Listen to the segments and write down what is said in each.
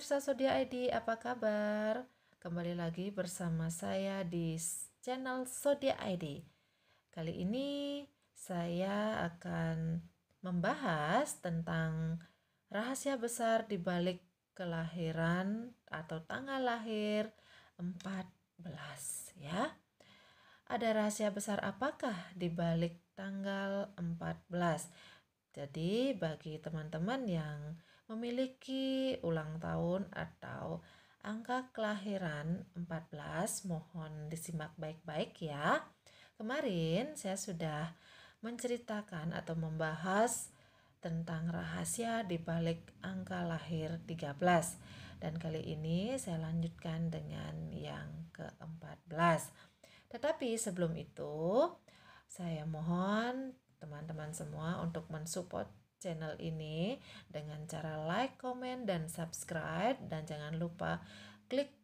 pemirsa Sodia ID, apa kabar? Kembali lagi bersama saya di channel Sodia ID. Kali ini saya akan membahas tentang rahasia besar di balik kelahiran atau tanggal lahir 14 ya. Ada rahasia besar apakah di balik tanggal 14? Jadi bagi teman-teman yang memiliki ulang tahun atau angka kelahiran 14, mohon disimak baik-baik ya. Kemarin saya sudah menceritakan atau membahas tentang rahasia di balik angka lahir 13. Dan kali ini saya lanjutkan dengan yang ke-14. Tetapi sebelum itu, saya mohon teman-teman semua untuk mensupport channel ini dengan cara like, comment, dan subscribe. Dan jangan lupa klik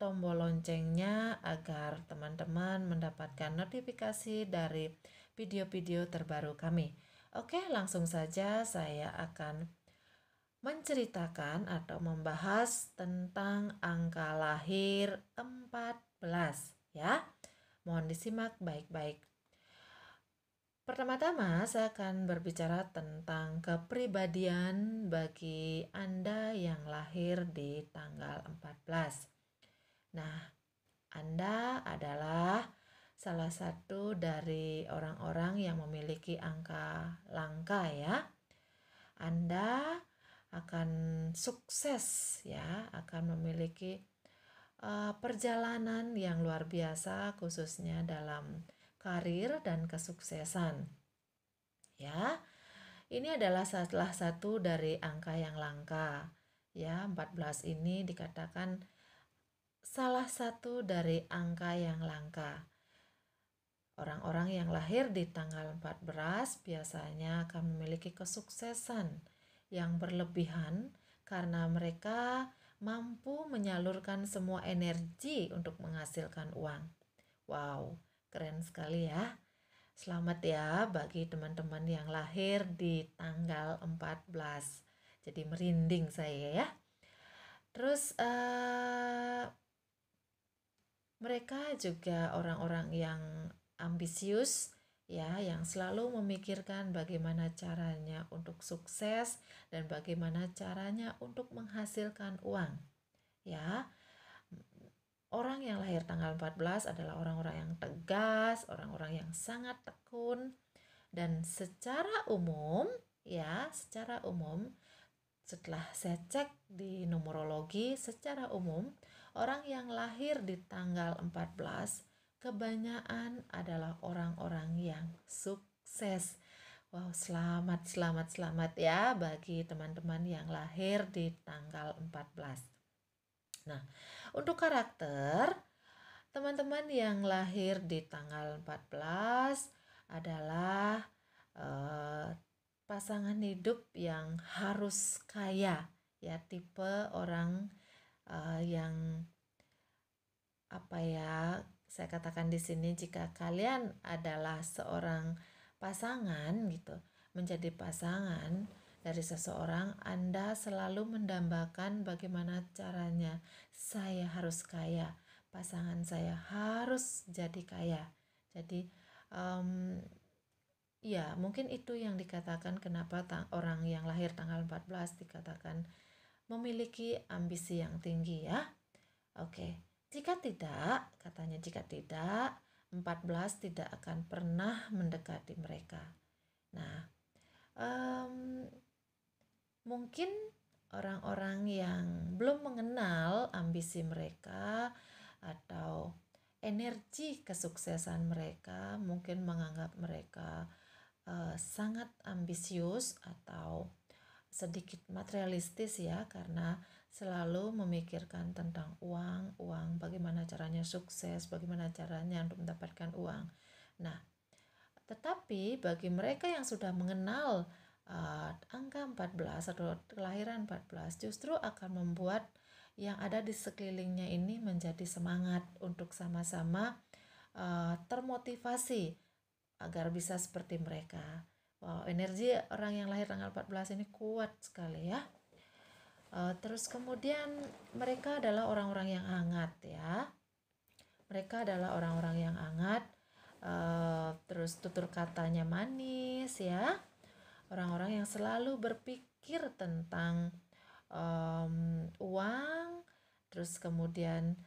tombol loncengnya agar teman-teman mendapatkan notifikasi dari video-video terbaru kami. Oke, langsung saja saya akan menceritakan atau membahas tentang angka lahir 14 ya. Mohon disimak baik-baik Pertama-tama, saya akan berbicara tentang kepribadian bagi Anda yang lahir di tanggal 14. Nah, Anda adalah salah satu dari orang-orang yang memiliki angka langka ya. Anda akan sukses ya, akan memiliki uh, perjalanan yang luar biasa khususnya dalam karir, dan kesuksesan. Ya. Ini adalah salah satu dari angka yang langka. Ya, 14 ini dikatakan salah satu dari angka yang langka. Orang-orang yang lahir di tanggal 14 biasanya akan memiliki kesuksesan yang berlebihan karena mereka mampu menyalurkan semua energi untuk menghasilkan uang. Wow, Keren sekali ya. Selamat ya bagi teman-teman yang lahir di tanggal 14. Jadi merinding saya ya. Terus uh, mereka juga orang-orang yang ambisius ya, yang selalu memikirkan bagaimana caranya untuk sukses dan bagaimana caranya untuk menghasilkan uang. Ya, Orang yang lahir tanggal 14 adalah orang-orang yang tegas, orang-orang yang sangat tekun dan secara umum ya, secara umum setelah saya cek di numerologi secara umum orang yang lahir di tanggal 14 kebanyakan adalah orang-orang yang sukses. Wow, selamat, selamat, selamat ya bagi teman-teman yang lahir di tanggal 14. Nah, untuk karakter, teman-teman yang lahir di tanggal 14 adalah uh, pasangan hidup yang harus kaya ya tipe orang uh, yang apa ya saya katakan di sini jika kalian adalah seorang pasangan gitu menjadi pasangan dari seseorang, Anda selalu mendambakan bagaimana caranya. Saya harus kaya, pasangan saya harus jadi kaya. Jadi, um, ya, mungkin itu yang dikatakan kenapa orang yang lahir tanggal 14 dikatakan memiliki ambisi yang tinggi, ya. Oke, jika tidak, katanya, jika tidak, 14 tidak akan pernah mendekati mereka. Nah, eh, mungkin orang-orang yang belum mengenal ambisi mereka atau energi kesuksesan mereka mungkin menganggap mereka uh, sangat ambisius atau sedikit materialistis ya karena selalu memikirkan tentang uang, uang bagaimana caranya sukses, bagaimana caranya untuk mendapatkan uang. Nah, tetapi bagi mereka yang sudah mengenal uh, angka 14 atau kelahiran 14 justru akan membuat yang ada di sekelilingnya ini menjadi semangat untuk sama-sama uh, termotivasi agar bisa seperti mereka. Wow, energi orang yang lahir tanggal 14 ini kuat sekali ya. Uh, terus kemudian mereka adalah orang-orang yang hangat ya. Mereka adalah orang-orang yang hangat. Uh, terus tutur katanya manis ya orang-orang yang selalu berpikir tentang um, uang, terus kemudian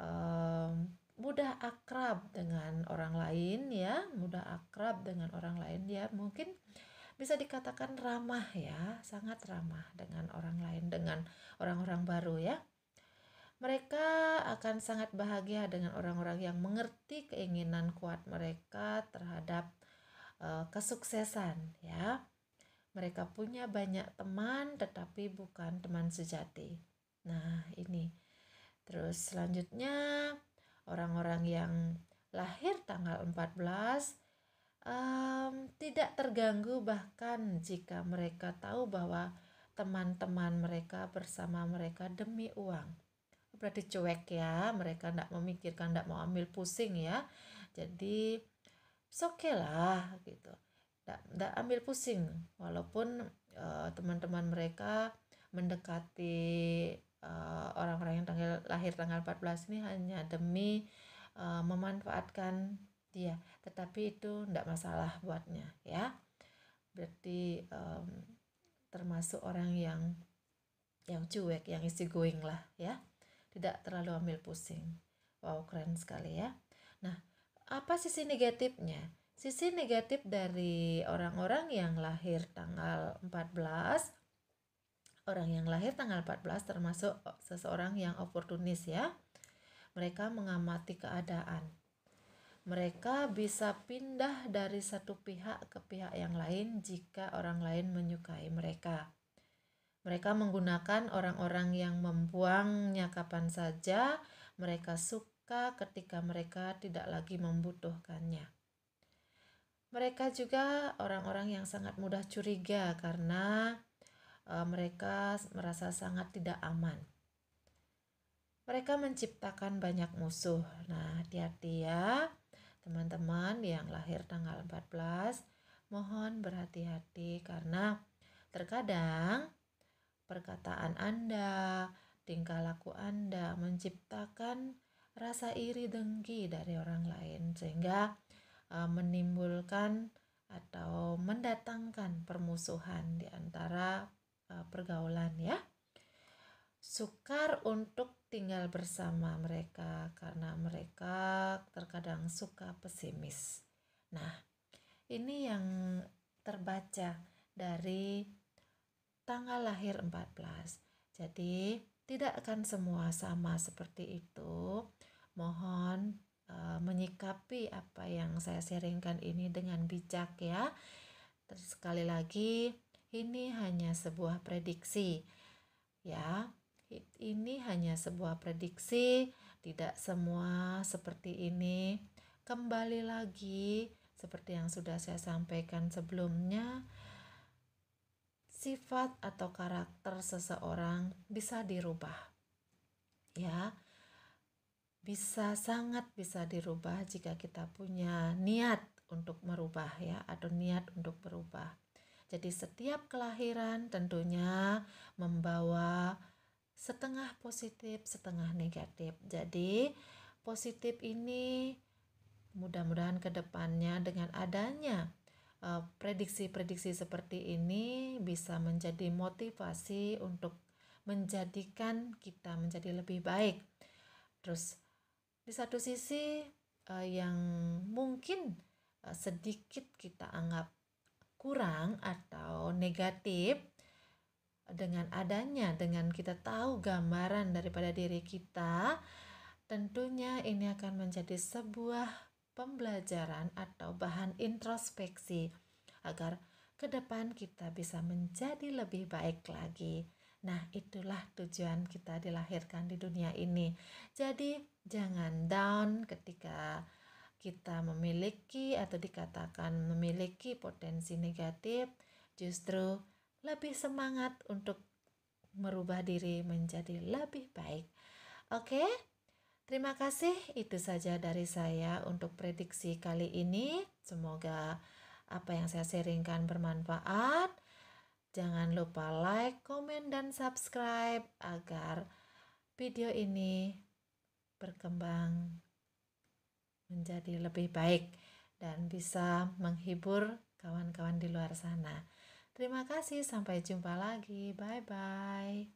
um, mudah akrab dengan orang lain ya, mudah akrab dengan orang lain ya, mungkin bisa dikatakan ramah ya, sangat ramah dengan orang lain, dengan orang-orang baru ya. Mereka akan sangat bahagia dengan orang-orang yang mengerti keinginan kuat mereka terhadap uh, kesuksesan ya. Mereka punya banyak teman, tetapi bukan teman sejati. Nah, ini terus selanjutnya orang-orang yang lahir tanggal 14 um, tidak terganggu bahkan jika mereka tahu bahwa teman-teman mereka bersama mereka demi uang. Berarti cuek ya, mereka tidak memikirkan, tidak mau ambil pusing ya. Jadi, oke okay lah gitu tidak ambil pusing walaupun eh, teman-teman uh, mereka mendekati eh, orang-orang uh, yang tanggal lahir tanggal 14 ini hanya demi uh, memanfaatkan dia tetapi itu tidak masalah buatnya ya berarti um, termasuk orang yang yang cuek yang isi going lah ya tidak terlalu ambil pusing wow keren sekali ya nah apa sisi negatifnya Sisi negatif dari orang-orang yang lahir tanggal 14 orang yang lahir tanggal 14 termasuk seseorang yang oportunis ya. Mereka mengamati keadaan. Mereka bisa pindah dari satu pihak ke pihak yang lain jika orang lain menyukai mereka. Mereka menggunakan orang-orang yang membuangnya kapan saja, mereka suka ketika mereka tidak lagi membutuhkannya. Mereka juga orang-orang yang sangat mudah curiga karena e, mereka merasa sangat tidak aman. Mereka menciptakan banyak musuh. Nah, hati-hati ya, teman-teman yang lahir tanggal 14, mohon berhati-hati karena terkadang perkataan Anda, tingkah laku Anda menciptakan rasa iri dengki dari orang lain sehingga Eh, menimbulkan atau mendatangkan permusuhan di antara eh, pergaulan ya. Sukar untuk tinggal bersama mereka karena mereka terkadang suka pesimis. Nah, ini yang terbaca dari tanggal lahir 14. Jadi, tidak akan semua sama seperti itu. Mohon Eh, menyikapi apa yang saya sharingkan ini dengan bijak ya. Terus sekali lagi, ini hanya sebuah prediksi. Ya, ini hanya sebuah prediksi, tidak semua seperti ini. Kembali lagi seperti yang sudah saya sampaikan sebelumnya, sifat atau karakter seseorang bisa dirubah. Ya, bisa sangat bisa dirubah jika kita punya niat untuk merubah ya atau niat untuk berubah. Jadi setiap kelahiran tentunya membawa setengah positif, setengah negatif. Jadi positif ini mudah-mudahan ke depannya dengan adanya e, prediksi-prediksi uh, seperti ini bisa menjadi motivasi untuk menjadikan kita menjadi lebih baik. Terus di satu sisi uh, yang mungkin uh, sedikit kita anggap kurang atau negatif dengan adanya dengan kita tahu gambaran daripada diri kita tentunya ini akan menjadi sebuah pembelajaran atau bahan introspeksi agar ke depan kita bisa menjadi lebih baik lagi. Nah, itulah tujuan kita dilahirkan di dunia ini. Jadi, jangan down ketika kita memiliki atau dikatakan memiliki potensi negatif, justru lebih semangat untuk merubah diri menjadi lebih baik. Oke, terima kasih. Itu saja dari saya untuk prediksi kali ini. Semoga apa yang saya sharingkan bermanfaat. Jangan lupa like, komen, dan subscribe agar video ini berkembang menjadi lebih baik dan bisa menghibur kawan-kawan di luar sana. Terima kasih, sampai jumpa lagi. Bye bye.